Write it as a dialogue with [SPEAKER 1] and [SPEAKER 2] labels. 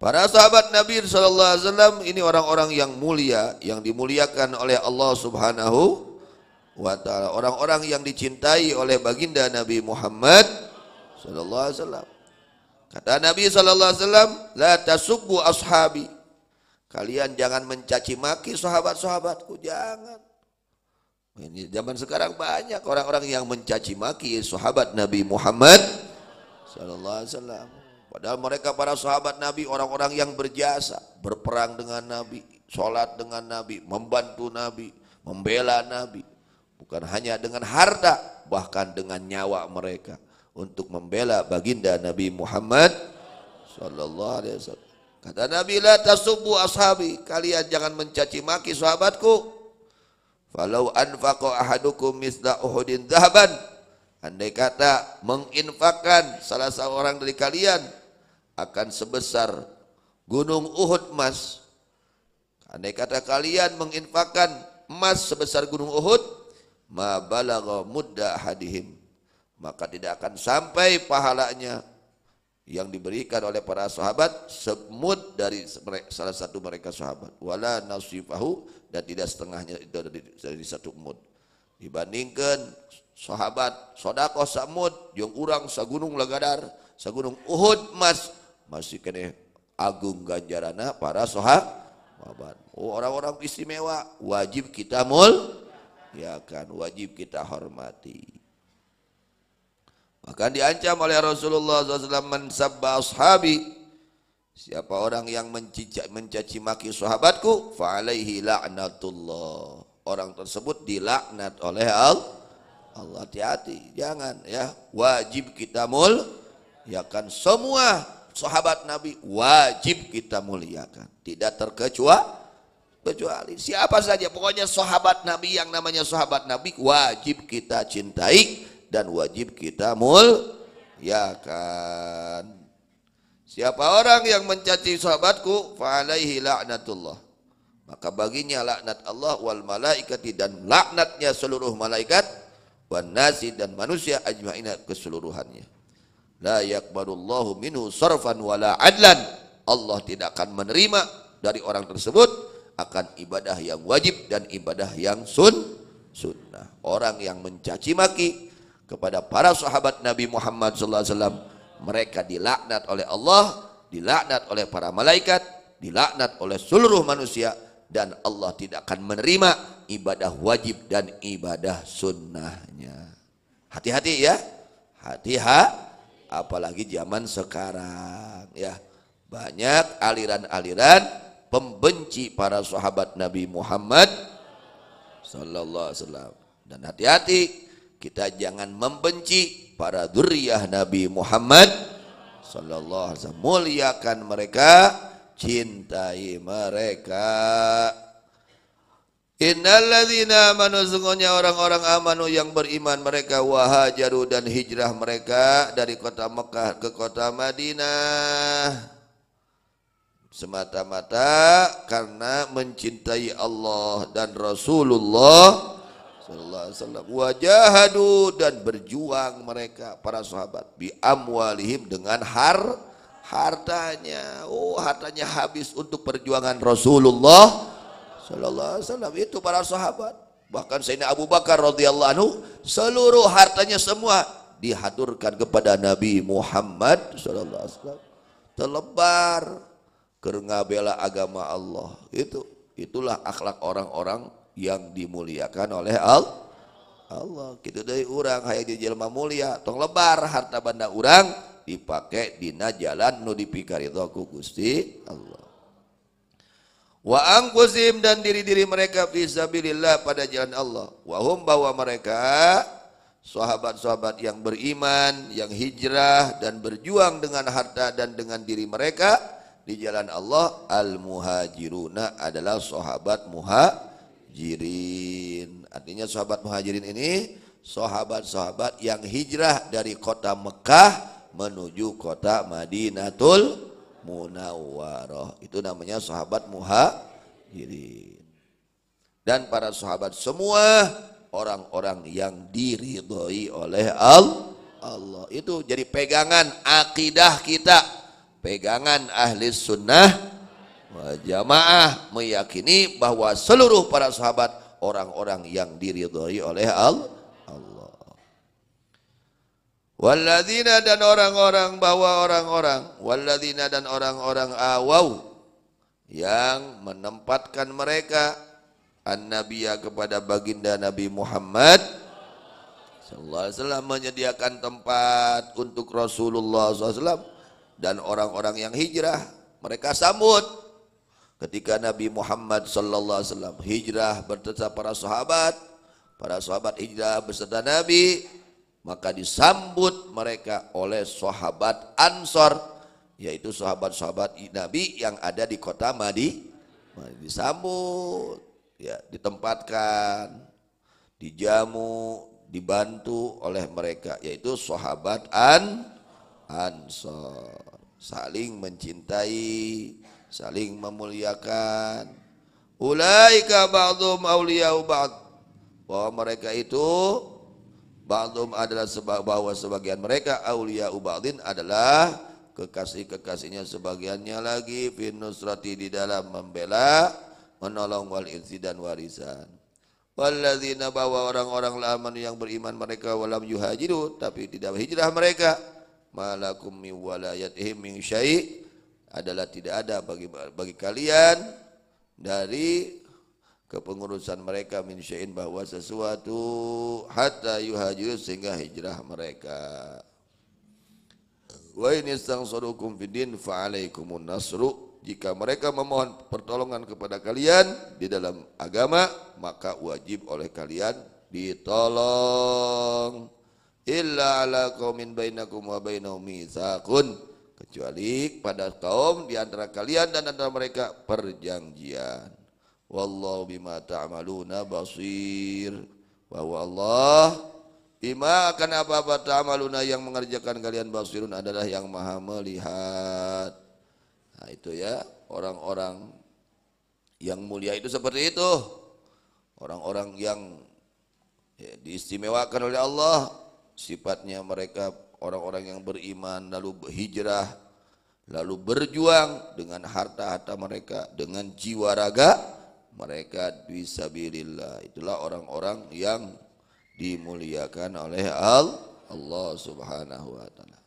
[SPEAKER 1] Para sahabat Nabi Sallallahu Alaihi Wasallam ini orang-orang yang mulia, yang dimuliakan oleh Allah Subhanahu wa Ta'ala, orang-orang yang dicintai oleh Baginda Nabi Muhammad Shallallahu Alaihi Wasallam. Kata Nabi Sallallahu Alaihi Wasallam, la tasubbu ashabi. Kalian jangan mencaci maki sahabat-sahabatku, jangan. Ini zaman sekarang banyak orang-orang yang mencaci maki sahabat Nabi Muhammad Sallallahu Alaihi Wasallam. Padahal mereka para sahabat Nabi orang-orang yang berjasa, berperang dengan Nabi, sholat dengan Nabi, membantu Nabi, membela Nabi. Bukan hanya dengan harta, bahkan dengan nyawa mereka untuk membela baginda Nabi Muhammad sallallahu alaihi wasallam. Kata Nabi la tasubbu ashabi, kalian jangan mencaci maki sahabatku. Falau anfaqa ahadukum misla Uhudin dhahaban, andai kata menginfakkan salah seorang dari kalian akan sebesar gunung Uhud emas. Andai kata kalian menginfakkan emas sebesar gunung Uhud, ma balagha mudda hadihim. Maka tidak akan sampai pahalanya yang diberikan oleh para sahabat semut dari salah satu mereka sahabat wala nasifahu dan tidak setengahnya itu dari, dari satu mud dibandingkan sahabat sodakoh samud yang urang sagunung lagadar sagunung uhud mas masih kene eh, agung ganjarana para sahabat. Oh, orang-orang istimewa wajib kita mul ya kan wajib kita hormati. Maka diancam oleh Rasulullah SAW mensabba ashabi Siapa orang yang mencicak mencaci maki sahabatku fa'alaihi laknatullah. Orang tersebut dilaknat oleh Allah Allah hati-hati jangan ya wajib kita mul ya kan semua sahabat Nabi wajib kita muliakan. Tidak terkecuali kecuali siapa saja pokoknya sahabat Nabi yang namanya sahabat Nabi wajib kita cintai dan wajib kita muliakan. Siapa orang yang mencaci sahabatku fa'alaihi laknatullah. Maka baginya laknat Allah wal malaikati dan laknatnya seluruh malaikat wan nasi dan manusia ajmaina keseluruhannya. La yakbalullahu minhu sarfan wala adlan. Allah tidak akan menerima dari orang tersebut akan ibadah yang wajib dan ibadah yang sun sunnah. Orang yang mencaci maki kepada para sahabat Nabi Muhammad SAW mereka dilaknat oleh Allah, dilaknat oleh para malaikat, dilaknat oleh seluruh manusia dan Allah tidak akan menerima ibadah wajib dan ibadah sunnahnya. Hati-hati ya. Hati-hati apalagi zaman sekarang ya banyak aliran-aliran pembenci para sahabat Nabi Muhammad sallallahu alaihi wasallam dan hati-hati kita jangan membenci para duriyah Nabi Muhammad sallallahu alaihi wasallam muliakan mereka cintai mereka Innalladzina amanu sungguhnya orang-orang amanu yang beriman mereka wahajaru dan hijrah mereka dari kota Mekah ke kota Madinah semata-mata karena mencintai Allah dan Rasulullah sallallahu alaihi wasallam wajahadu dan berjuang mereka para sahabat bi amwalihim dengan har hartanya oh hartanya habis untuk perjuangan Rasulullah Sallallahu alaihi wasallam itu para sahabat. Bahkan Sayyidina Abu Bakar radhiyallahu anhu seluruh hartanya semua dihaturkan kepada Nabi Muhammad sallallahu alaihi wasallam. Terlebar kerengah bela agama Allah. Itu itulah akhlak orang-orang yang dimuliakan oleh Allah. Allah kita dari orang hayang di jelma mulia tong lebar harta benda orang dipakai dina jalan nu itu aku Gusti Allah wa angkusim dan diri-diri mereka fisabilillah pada jalan Allah. Wahum bahwa mereka sahabat-sahabat yang beriman, yang hijrah dan berjuang dengan harta dan dengan diri mereka di jalan Allah al-muhajiruna adalah sahabat muhajirin. Artinya sahabat muhajirin ini sahabat-sahabat yang hijrah dari kota Mekah menuju kota Madinatul Munawwaroh. Itu namanya sahabat muhajirin. Dan para sahabat semua orang-orang yang diridhoi oleh Al Allah. Itu jadi pegangan akidah kita. Pegangan ahli sunnah jamaah meyakini bahwa seluruh para sahabat orang-orang yang diridhoi oleh Allah Walladzina dan orang-orang bawa orang-orang, walladzina dan orang-orang awau yang menempatkan mereka an kepada baginda Nabi Muhammad sallallahu alaihi wasallam menyediakan tempat untuk Rasulullah SAW dan orang-orang yang hijrah mereka sambut ketika Nabi Muhammad sallallahu alaihi wasallam hijrah berserta para sahabat para sahabat hijrah berserta Nabi maka disambut mereka oleh sahabat Ansor yaitu sahabat-sahabat Nabi yang ada di kota Madi disambut ya ditempatkan dijamu dibantu oleh mereka yaitu sahabat An Ansor saling mencintai saling memuliakan ulaika ba'dhum auliya'u ba'd bahwa mereka itu Ba'dhum adalah sebab bahwa sebagian mereka aulia ubadin adalah kekasih-kekasihnya sebagiannya lagi finusrati di dalam membela menolong wal irsi dan warisan. Walladzina bahwa orang-orang laman yang beriman mereka walam yuhajiru tapi tidak hijrah mereka. Malakum min walayatihim min syai' adalah tidak ada bagi bagi kalian dari kepengurusan mereka min syai'in bahwa sesuatu hatta yuhajiru sehingga hijrah mereka. Wa in yastansurukum fid din fa alaikumun nasru. Jika mereka memohon pertolongan kepada kalian di dalam agama, maka wajib oleh kalian ditolong. Illa ala qaumin bainakum wa bainahum mitsaqun kecuali pada kaum di antara kalian dan antara mereka perjanjian. Wallahu bima ta'amaluna basir. Bahwa Allah bima akan apa-apa ta'amaluna yang mengerjakan kalian basirun adalah yang maha melihat. Nah itu ya orang-orang yang mulia itu seperti itu. Orang-orang yang ya, diistimewakan oleh Allah sifatnya mereka orang-orang yang beriman lalu hijrah lalu berjuang dengan harta-harta mereka dengan jiwa raga mereka bisabilillah. Itulah orang-orang yang dimuliakan oleh Allah Subhanahu wa taala.